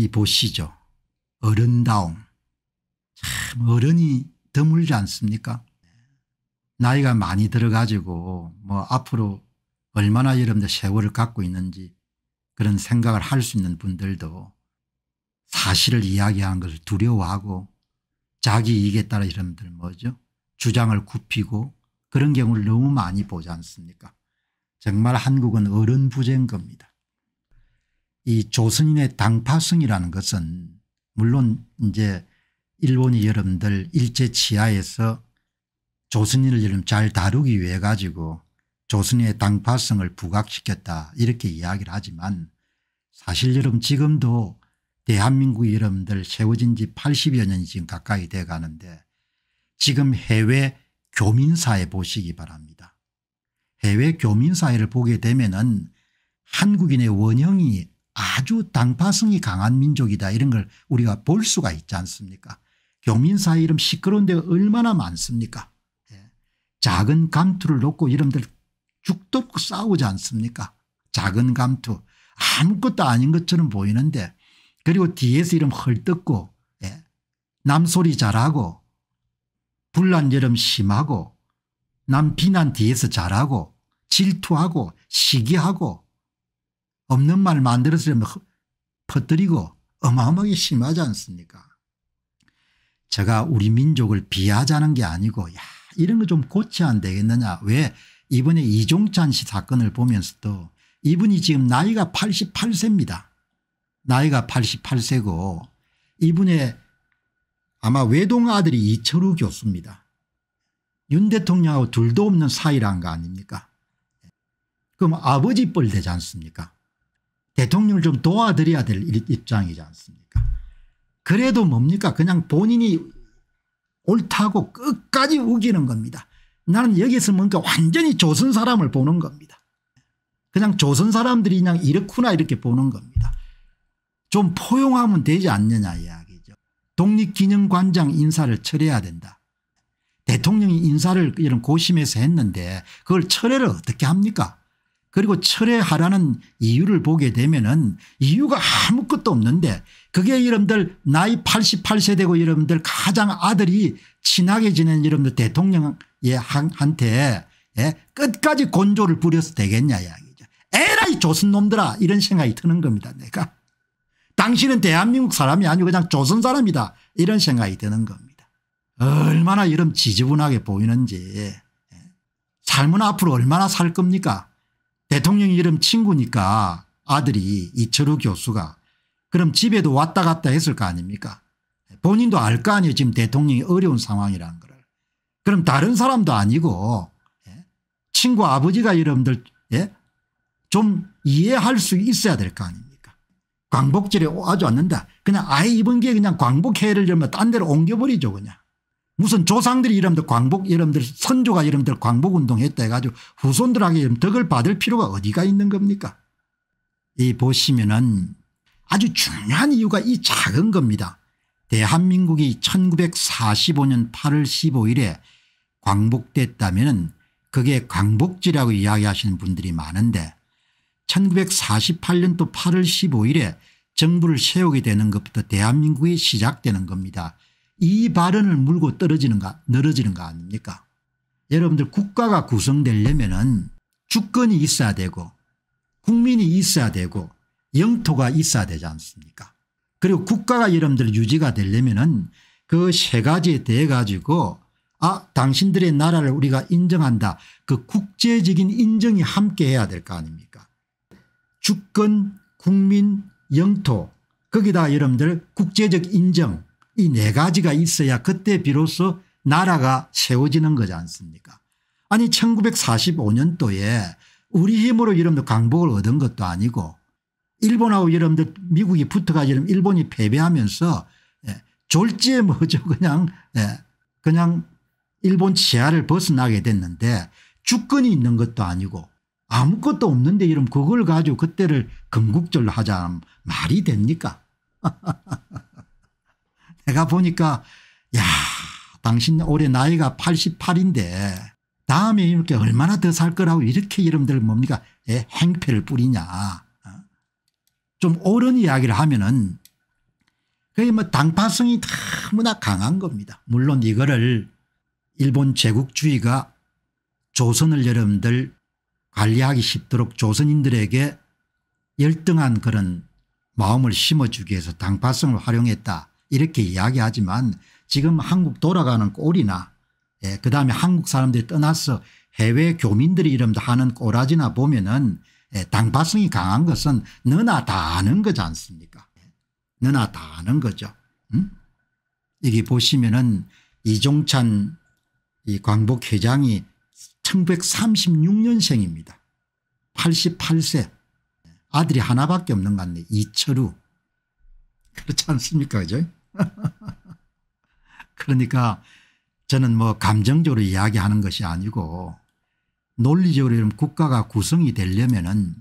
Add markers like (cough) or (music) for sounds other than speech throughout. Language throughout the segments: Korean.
이 보시죠. 어른다움. 참 어른이 드물지 않습니까 나이가 많이 들어가지고 뭐 앞으로 얼마나 여러분들 세월을 갖고 있는지 그런 생각을 할 수 있는 분들도 사실을 이야기하는 것을 두려워하고 자기 이익에 따라 여러분들 뭐죠 주장을 굽히고 그런 경우를 너무 많이 보지 않습니까 정말 한국은 어른 부재인 겁니다. 이 조선인의 당파성이라는 것은 물론 이제 일본이 여러분들 일제 치하에서 조선인을 여러분잘 다루기 위해 가지고 조선인의 당파성을 부각시켰다 이렇게 이야기를 하지만 사실 여러분 지금도 대한민국 여러분들 세워진 지 80여 년이 지금 가까이 돼 가는데 지금 해외 교민사회 보시기 바랍니다. 해외 교민사회를 보게 되면 은 한국인의 원형이 아주 당파성이 강한 민족이다 이런 걸 우리가 볼 수가 있지 않습니까 교민사 이름 시끄러운 데가 얼마나 많습니까 예. 작은 감투를 놓고 여러들 죽도록 싸우지 않습니까 작은 감투 아무것도 아닌 것처럼 보이는데 그리고 뒤에서 이름 헐뜯고 예. 남소리 잘하고 불난 여름 심하고 남 비난 뒤에서 잘하고 질투하고 시기하고 없는 말 만들어서 퍼뜨리고 어마어마하게 심하지 않습니까 제가 우리 민족을 비하자는 게 아니고 야 이런 거 좀 고치 안 되겠느냐 왜 이번에 이종찬 씨 사건을 보면서도 이분이 지금 나이가 88세입니다. 나이가 88세고 이분의 아마 외동 아들이 이철우 교수입니다. 윤 대통령하고 둘도 없는 사이란 거 아닙니까 그럼 아버지 뻘 되지 않습니까 대통령을 좀 도와드려야 될 입장이지 않습니까 그래도 뭡니까 그냥 본인이 옳다고 끝까지 우기는 겁니다. 나는 여기서 뭔가 그러니까 완전히 조선 사람을 보는 겁니다. 그냥 조선 사람들이 그냥 이렇구나 이렇게 보는 겁니다. 좀 포용하면 되지 않느냐 이야기죠. 독립기념관장 인사를 철회해야 된다. 대통령이 인사를 이런 고심해서 했는데 그걸 철회를 어떻게 합니까 그리고 철회하라는 이유를 보게 되면은 이유가 아무것도 없는데 그게 여러분들 나이 88세 되고 여러분들 가장 아들이 친하게 지낸 여러분들 대통령한테 예, 끝까지 곤조를 부려서 되겠냐 이야기죠. 에라이 조선놈들아 이런 생각이 드는 겁니다 내가. 당신은 대한민국 사람이 아니고 그냥 조선 사람이다 이런 생각이 드는 겁니다. 얼마나 이런 지저분하게 보이는지 예. 삶은 앞으로 얼마나 살 겁니까 대통령 이름 친구니까 아들이 이철우 교수가 그럼 집에도 왔다 갔다 했을 거 아닙니까 본인도 알 거 아니에요 지금 대통령이 어려운 상황이라는 걸 그럼 다른 사람도 아니고 예? 친구 아버지가 여러분들 예? 좀 이해할 수 있어야 될 거 아닙니까 광복절에 아주 않는다 그냥 아예 이번 기회에 그냥 광복회를 열면 딴 데로 옮겨버리죠 그냥 무슨 조상들이 여러분들 광복 여러분들 선조가 여러분들 광복운동 했다 해가지고 후손들에게 덕을 받을 필요가 어디가 있는 겁니까 이 보시면은 아주 중요한 이유가 이 작은 겁니다. 대한민국이 1945년 8월 15일에 광복됐다면 그게 광복지라고 이야기하시는 분들이 많은데 1948년 또 8월 15일에 정부를 세우게 되는 것부터 대한민국이 시작되는 겁니다. 이 발언을 물고 떨어지는가 늘어지는가 아닙니까 여러분들 국가가 구성되려면 은 주권이 있어야 되고 국민이 있어야 되고 영토가 있어야 되지 않습니까 그리고 국가가 여러분들 유지가 되려면 은그 세 가지에 대해 가지고 아 당신들의 나라를 우리가 인정한다 그 국제적인 인정이 함께 해야 될 거 아닙니까 주권 국민 영토 거기다 여러분들 국제적 인정 이네 가지가 있어야 그때 비로소 나라가 세워지는 거지 않습니까 아니 1945년도에 우리 힘으로 여러분들 강복을 얻은 것도 아니고 일본하고 여러분들 미국이 붙어가지고 일본이 패배하면서 예, 졸지에 뭐죠 (laughs) 그냥 예, 그냥 일본 지하를 벗어나게 됐는데 주권이 있는 것도 아니고 아무것도 없는데 이름 그걸 가지고 그때를 건국절로 하자 말이 됩니까 (laughs) 내가 보니까 야 당신 올해 나이가 88인데 다음에 이렇게 얼마나 더 살 거라고 이렇게 여러분들 뭡니까 예, 행패를 뿌리냐 어? 좀 옳은 이야기를 하면은 그게 뭐 당파성이 너무나 강한 겁니다. 물론 이거를 일본 제국주의가 조선을 여러분들 관리하기 쉽도록 조선인들에게 열등한 그런 마음을 심어주기 위해서 당파성을 활용했다 이렇게 이야기하지만 지금 한국 돌아가는 꼴이나 예, 그다음에 한국 사람들이 떠나서 해외 교민들이 이름도 하는 꼬라지나 보면은 예, 당파성이 강한 것은 너나 다 아는 거지 않습니까 너나 다 아는 거죠. 음? 여기 보시면은 이종찬 이 광복 회장이 1936년생입니다. 88세 아들이 하나밖에 없는 것 같네 이철우 그렇지 않습니까 그죠 (laughs) 그러니까 저는 뭐 감정적으로 이야기하는 것이 아니고 논리적으로 국가가 구성이 되려면은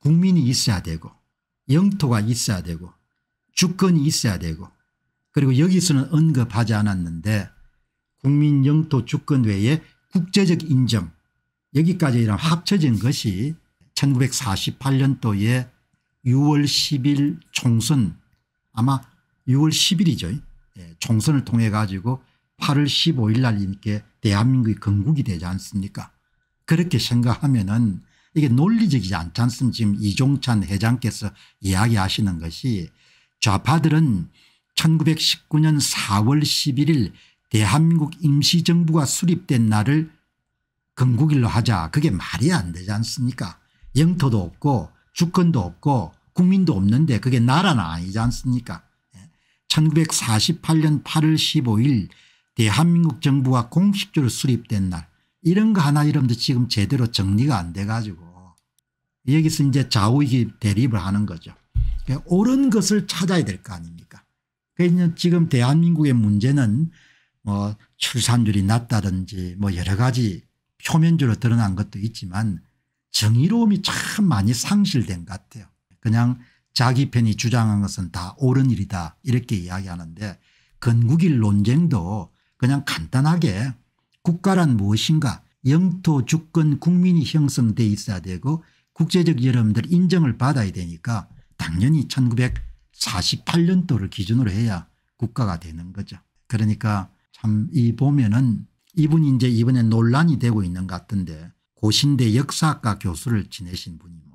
국민이 있어야 되고 영토가 있어야 되고 주권이 있어야 되고 그리고 여기서는 언급하지 않았는데 국민 영토 주권 외에 국제적 인정 여기까지랑 합쳐진 것이 1948년도에 6월 10일 총선 아마 6월 10일이죠. 예, 총선을 통해 가지고 8월 15일 날 이렇게 대한민국이 건국이 되지 않습니까 그렇게 생각하면 은 이게 논리적이지 않지 않습니까 지금 이종찬 회장께서 이야기하시는 것이 좌파들은 1919년 4월 11일 대한민국 임시정부가 수립된 날을 건국일로 하자 그게 말이 안 되지 않습니까 영토도 없고 주권도 없고 국민도 없는데 그게 나라는 아니지 않습니까 1948년 8월 15일 대한민국 정부가 공식적으로 수립된 날 이런 거 하나 이름도 지금 제대로 정리가 안 돼 가지고 여기서 이제 좌우익이 대립을 하는 거죠. 그러니까 옳은 것을 찾아야 될 거 아닙니까 그러니까 지금 대한민국의 문제는 뭐 출산율이 낮다든지 뭐 여러 가지 표면적으로 드러난 것도 있지만 정의로움이 참 많이 상실된 것 같아요. 그냥 자기 편이 주장한 것은 다 옳은 일이다 이렇게 이야기하는데 건국일 논쟁도 그냥 간단하게 국가란 무엇인가 영토 주권 국민이 형성돼 있어야 되고 국제적 여러분들 인정을 받아야 되니까 당연히 1948년도를 기준으로 해야 국가가 되는 거죠. 그러니까 참 이 보면은 이분이 이제 이번에 논란이 되고 있는 것 같은데 고신대 역사학과 교수를 지내신 분입니다.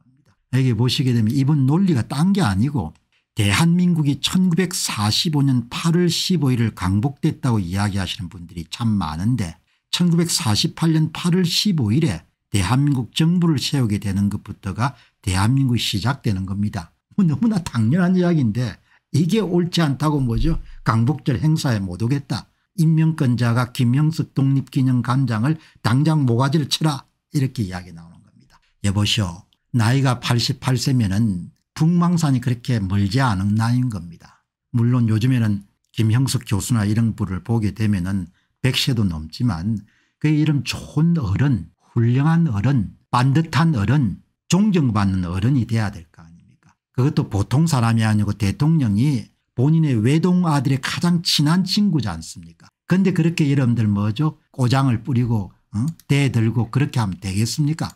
여기 보시게 되면 이번 논리가 딴 게 아니고 대한민국이 1945년 8월 15일을 강복됐다고 이야기하시는 분들이 참 많은데 1948년 8월 15일에 대한민국 정부를 세우게 되는 것부터가 대한민국이 시작되는 겁니다. 뭐 너무나 당연한 이야기인데 이게 옳지 않다고 뭐죠 강복절 행사에 못 오겠다. 임명권자가 김영석 독립기념관장을 당장 모가지를 쳐라 이렇게 이야기 나오는 겁니다. 여보시오 나이가 88세면은 북망산이 그렇게 멀지 않은 나이인 겁니다. 물론 요즘에는 김형석 교수나 이런 분을 보게 되면은 100세도 넘지만 그 이름 좋은 어른 훌륭한 어른 반듯한 어른 존경받는 어른이 돼야 될 거 아닙니까 그것도 보통 사람이 아니고 대통령이 본인의 외동 아들의 가장 친한 친구지 않습니까 그런데 그렇게 여러분들 뭐죠 꼬장을 뿌리고 어? 대들고 그렇게 하면 되겠습니까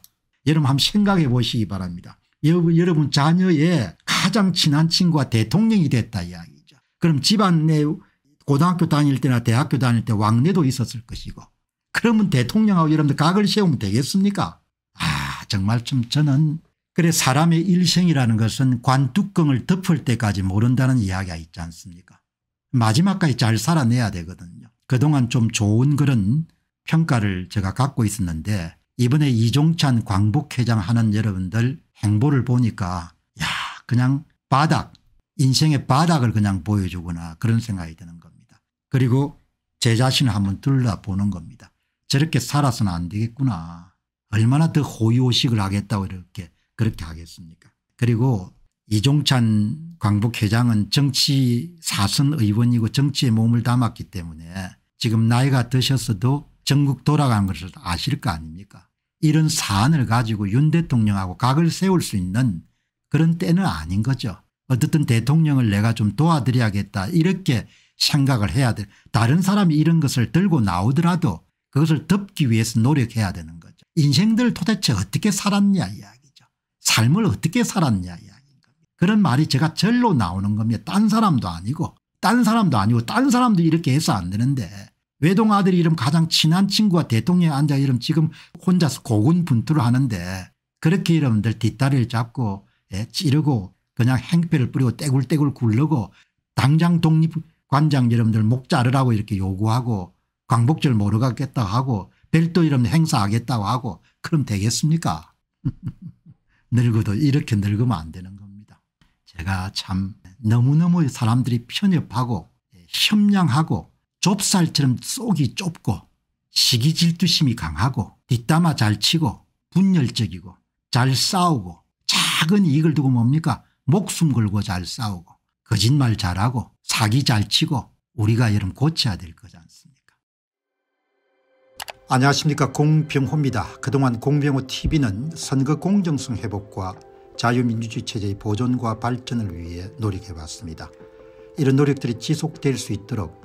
여러분 한번 생각해 보시기 바랍니다. 여러분 자녀의 가장 친한 친구가 대통령이 됐다 이야기죠. 그럼 집안 내 고등학교 다닐 때나 대학교 다닐 때 왕래도 있었을 것이고 그러면 대통령하고 여러분들 각을 세우면 되겠습니까 아 정말 좀 저는 그래 사람의 일생이라는 것은 관뚜껑을 덮을 때까지 모른다는 이야기가 있지 않습니까 마지막까지 잘 살아내야 되거든요. 그동안 좀 좋은 그런 평가를 제가 갖고 있었는데 이번에 이종찬 광복회장 하는 여러분들 행보를 보니까 야 그냥 바닥 인생의 바닥을 그냥 보여주구나 그런 생각이 드는 겁니다. 그리고 제 자신을 한번 둘러보는 겁니다. 저렇게 살아서는 안 되겠구나. 얼마나 더 호의호식을 하겠다고 이렇게 그렇게 하겠습니까 그리고 이종찬 광복회장은 정치 사선 의원이고 정치에 몸을 담았기 때문에 지금 나이가 드셨어도 전국 돌아간 것을 아실 거 아닙니까 이런 사안을 가지고 윤 대통령하고 각을 세울 수 있는 그런 때는 아닌 거죠. 어떻든 대통령을 내가 좀 도와드려야겠다 이렇게 생각을 해야 돼. 다른 사람이 이런 것을 들고 나오더라도 그것을 덮기 위해서 노력해야 되는 거죠. 인생들 도대체 어떻게 살았냐 이야기죠. 삶을 어떻게 살았냐 이야기인 겁니다. 그런 말이 제가 절로 나오는 겁니다. 딴 사람도 아니고 딴 사람도 아니고 딴 사람도 이렇게 해서 안 되는데 외동 아들 이름 가장 친한 친구와 대통령 앉아 이름 지금 혼자서 고군분투를 하는데 그렇게 이러면 뒷다리를 잡고 예, 찌르고 그냥 행패를 뿌리고 떼굴떼굴 굴르고 당장 독립관장 여러분들 목 자르라고 이렇게 요구하고 광복절 모르 가겠다 하고 별도 이름 행사하겠다고 하고 그럼 되겠습니까 (laughs) 늙어도 이렇게 늙으면 안 되는 겁니다. 제가 참 너무너무 사람들이 편협하고 예, 협량하고 좁쌀처럼 속이 좁고 시기 질투심이 강하고 뒷담화 잘 치고 분열적이고 잘 싸우고 작은 이익을 두고 뭡니까 목숨 걸고 잘 싸우고 거짓말 잘하고 사기 잘 치고 우리가 여름 고쳐야 될 거지 않습니까 안녕하십니까 공병호입니다. 그동안 공병호TV는 선거 공정성 회복과 자유민주주의 체제의 보존과 발전을 위해 노력해왔습니다. 이런 노력들이 지속될 수 있도록